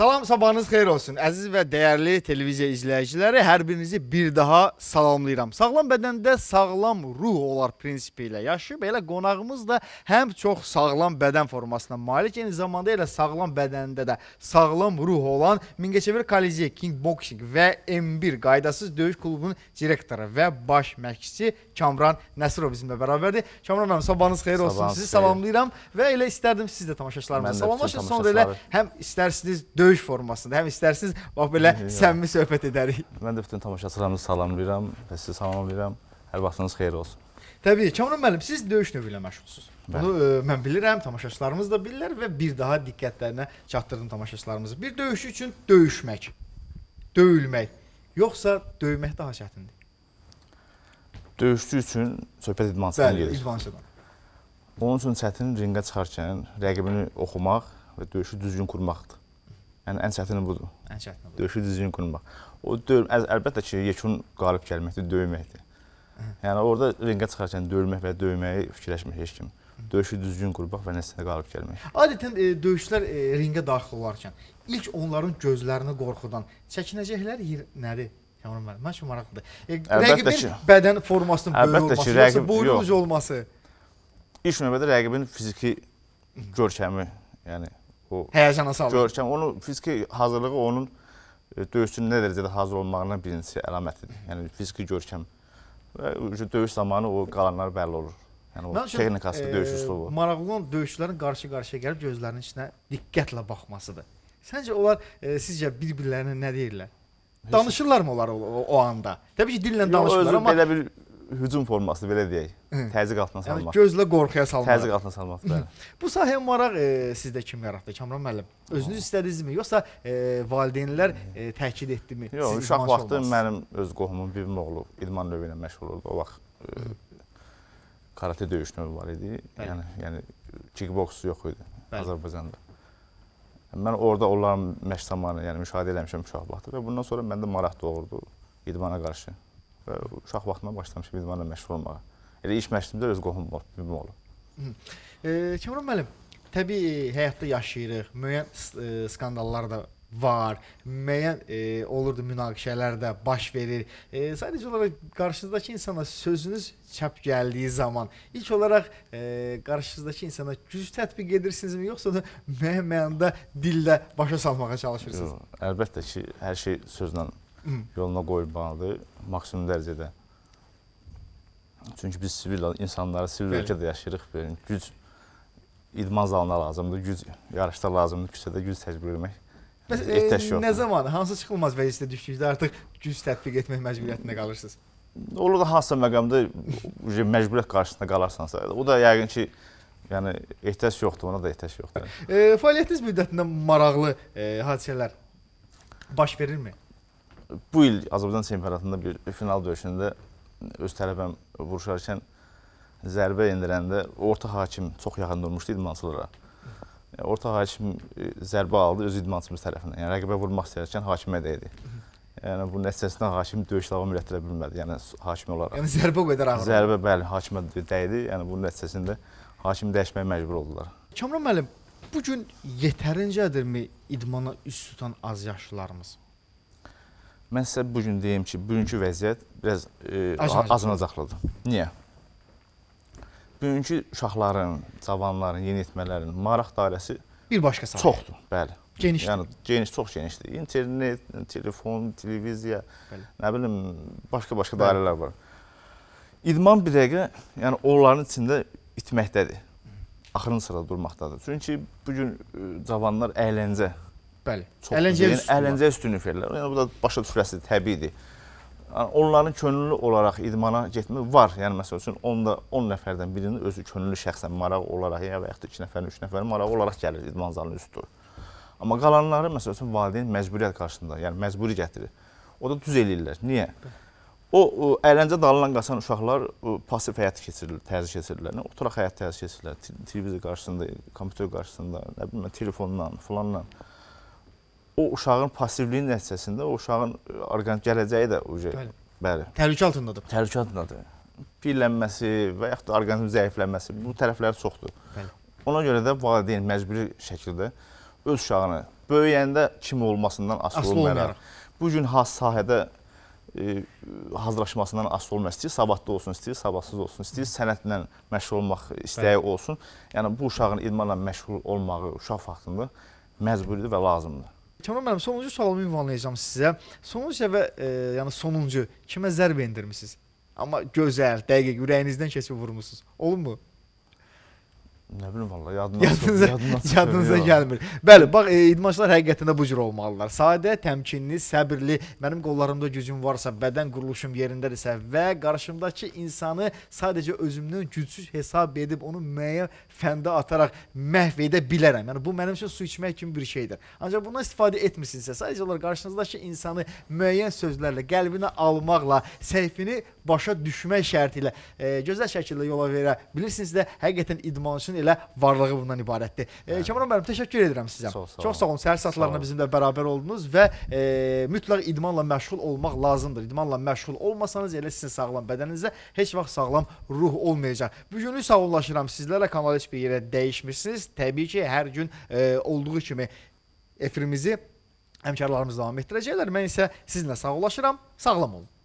Salam, sabahınız xeyir olsun. Əziz və dəyərli televiziya izləyiciləri, hər birinizi bir daha salamlayıram. Sağlam bədəndə sağlam ruh olar prinsipi ilə yaşayıb, elə qonağımız da həm çox sağlam bədən formasına malik, eyni zamanda elə sağlam bədəndə də sağlam ruh olan Mingəçevir Kolizey King Boxing və M1 qaydasız döyüş klubunun direktoru və baş məşqçisi Kamran Nəsirov bizimlə bərabərdir. Kamran mənim sabahınız xeyir olsun. Sabah Sizi xeyir. salamlayıram və elə istərdim siz də tamaşaçılarımıza salamlaşın. Sonra elə həm istərsiniz döyüş döyüş formasında. Həm istərsiniz bax belə səmimi söhbət edərik. Mən də bütün tamaşaçılarımızı salamlayıram və sizi salamlayıram. Hər vaxtınız xeyir olsun. Təbii, Kamran müəllim, siz döyüş növü ilə məşğulsunuz. Bunu ə, e, mən bilirəm, tamaşaçılarımız da bilirlər və bir daha diqqətlərinə çatdırdım tamaşaçılarımızı. Bir döyüşçü üçün döyüşmək, döyülmək yoxsa döymək daha çətindir? Döyüşçü üçün söhbət idmançıdan gedir. Bəli, idmançıdan. Onun üçün çətin rinqə çıxarkən rəqibini oxumaq və döyüşü düzgün qurmaqdır. Yəni ən çətini budur. Ən çətini budur. Döyüşü düzgün qurmaq. O döyüm, əlbəttə ki, yekun qalib gəlməkdir, döyməkdir. Yəni orada ringə çıxarkən döyülmək və döyməyi fikirləşmir heç kim. Döyüşü düzgün qurmaq və nəticədə qalib gəlmək. Adətən e, döyüşlər e, ringə daxil olarkən ilk onların gözlərini qorxudan çəkinəcəkləri yer nədir? Kamran hə, müəllim, mənim üçün maraqlıdır. E, rəqibin bədən formasının böyük olması, ki, rəqib, boynu uc olması. İlk növbədə rəqibin fiziki görkəmi, yəni o həyəcana salır. Görkəm onun fiziki hazırlığı onun e, döyüşçünün nə dərəcədə hazır olmağının birincisi əlamətidir. Yəni fiziki görkəm və döyüş zamanı o qalanlar bəlli olur. Yəni o texnikası, e, döyüş üslubu. Maraqlı olan döyüşçülərin qarşı-qarşıya gəlib gözlərinin içinə diqqətlə baxmasıdır. Səncə onlar e, sizcə bir-birlərinə nə deyirlər? Danışırlarmı onlar o, o anda? Təbii ki, dillə danışmırlar amma belə bir hücum forması belə deyək. Təzyiq altına yəni salmaq. Yəni gözlə qorxuya salmaq. Təzyiq altına salmaq, bəli. Bu sahəyə maraq e, sizdə kim yaratdı? Kamran müəllim, özünüz istədinizmi yoxsa e, valideynlər e, təkid etdimi? Yox, uşaq vaxtı olmaz. mənim öz qohumumun bir oğlu İdman növü ilə məşğul oldu. O vaxt e, karate döyüş növü var idi. Bəli. Yəni yəni kickboks yox idi bəli. Azərbaycanda. Mən orada onların məşq zamanı, yəni müşahidə eləmişəm uşaq vaxtı və bundan sonra məndə maraq doğurdu idmana qarşı və uşaq vaxtından başlamışıq idmanla məşğul olmağa. Elə iş məşqimdə öz qohum var, bibim olur. E, Kəmran müəllim, təbii e, həyatda yaşayırıq. Müəyyən e, skandallar da var. Müəyyən e, olurdu münaqişələr də baş verir. E, sadəcə olaraq qarşınızdakı insana sözünüz çap gəldiyi zaman ilk olaraq e, qarşınızdakı insana güc tətbiq edirsinizmi yoxsa da müəyyən mənada dillə başa salmağa çalışırsınız? Yox, əlbəttə ki, hər şey sözlə yoluna qoyulmalıdır maksimum dərəcədə. Çünki biz sivil insanları sivil Bəli. ölkədə yaşayırıq. Bəli. Güc idman zalına lazımdır, güc yarışda lazımdır, küçədə güc təcbir etmək. Bəs e, nə zaman, hansı çıxılmaz vəziyyətə düşdükdə artıq güc tətbiq etmək məcburiyyətində qalırsınız? Olur da hansısa məqamda məcburiyyət qarşısında qalarsansa, o da yəqin ki, yəni ehtiyac yoxdur, ona da ehtiyac yoxdur. E, fəaliyyətiniz müddətində maraqlı e, hadisələr baş verirmi? bu il Azərbaycan çempionatında bir final döyüşündə öz tərəfəm vuruşarkən zərbə endirəndə orta hakim çox yaxın durmuşdu idmançılara. Yəni, orta hakim e, zərbə aldı öz idmançımız tərəfindən. Yəni rəqibə vurmaq istəyərkən hakimə dəydi. Yəni bu nəticəsində hakim döyüş davam elətdirə bilmədi. Yəni hakim olaraq. Yəni zərbə o qədər ağır. Zərbə bəli, hakimə dəydi. Yəni bunun nəticəsində hakim dəyişməyə məcbur oldular. Kamran müəllim, bu gün yetərincədirmi idmana üz tutan az yaşlılarımız? Mən sizə bu gün deyim ki, bugünkü vəziyyət biraz e, acınacaqlıdır. Niyə? Bugünkü uşaqların, cavanların, yeniyetmələrin maraq dairəsi bir başqa sahə. Çoxdur, bəli. Genişdir. Yəni geniş, çox genişdir. İnternet, telefon, televiziya, bəli. nə bilim, başqa-başqa dairələr var. İdman bir dəqiqə, yəni onların içində itməkdədir. Axırın sırada durmaqdadır. Çünki bu gün e, cavanlar əyləncə Bəli. Ələncəyə üstünlük. Ələncəyə yəni üstünlük verirlər. Yəni bu da başa düşüləsidir, təbiidir. Yəni, onların könüllü olaraq idmana getmək var. Yəni məsəl üçün 10 da 10 nəfərdən birinin özü könüllü şəxsən maraq olaraq ya və ya da 2 nəfərin, 3 nəfərin maraq olaraq gəlir idman zalının üstü. Amma qalanları məsəl üçün valideyn məcburiyyət qarşısında, yəni məcburi gətirir. O da düz eləyirlər. Niyə? O, o əyləncə dalından qaçan uşaqlar o, pasiv həyat keçirirlər, tərzi keçirirlər. Nə oturaq həyat tərzi keçirirlər. Televiziya qarşısında, kompüter qarşısında, nə bilmə telefonla, falanla o uşağın pasivliyi nəticəsində o uşağın e, orqan gələcəyi də uca, bəli. bəli. Təhlükə altındadır. Təhlükə altındadır. Pillənməsi və yaxud da orqanizm zəiflənməsi bu tərəfləri çoxdur. Bəli. Ona görə də valideyn məcburi şəkildə öz uşağını böyüyəndə kim olmasından asılı olmayaraq. Bu gün has sahədə e, hazırlaşmasından asılı olmaq istəyir, sabahda olsun istəyir, sabahsız olsun istəyir, sənətlə məşğul olmaq istəyi Bəli. olsun. Yəni bu uşağın idmanla məşğul olmağı uşaq vaxtında məcburidir və lazımdır. Kəmal müəllim, sonuncu sualımı ünvanlayacağam sizə. Sonuncu və e, yəni sonuncu kimə zərbə endirmisiniz? Amma gözəl, dəqiq, ürəyinizdən keçib vurmusunuz. Olubmu? Nə bilim vallahi yadına yadınıza, yadınıza, yadınıza gəlmir. Bəli, bax e, idmançılar həqiqətən də bu cür olmalılar. Sadə, təmkinli, səbirli, mənim qollarımda gücüm varsa, bədən quruluşum yerindədirsə və qarşımdakı insanı sadəcə özümdən gücsüz hesab edib onu müəyyən fəndə ataraq məhv edə bilərəm. Yəni bu mənim üçün su içmək kimi bir şeydir. Ancaq bundan istifadə etmirsinizsə, sadəcə olaraq qarşınızdakı insanı müəyyən sözlərlə, qəlbinə almaqla, səhvini başa düşmək şərti ilə e, gözəl şəkildə yola verə bilirsinizsə, həqiqətən idmançının elə varlığı bundan ibarətdir. E, Kamran müəllim, təşəkkür edirəm sizə. Çox sağ olun. Çox sağ olun. Səhər saatlarında bizimlə bərabər oldunuz və e, mütləq idmanla məşğul olmaq lazımdır. İdmanla məşğul olmasanız elə sizin sağlam bədəninizdə heç vaxt sağlam ruh olmayacaq. Bu günlük sağollaşıram sizlərlə kanal heç bir yerə dəyişmirsiniz. Təbii ki, hər gün e, olduğu kimi efirimizi həmkarlarımız davam etdirəcəklər. Mən isə sizinlə sağollaşıram. Sağlam olun.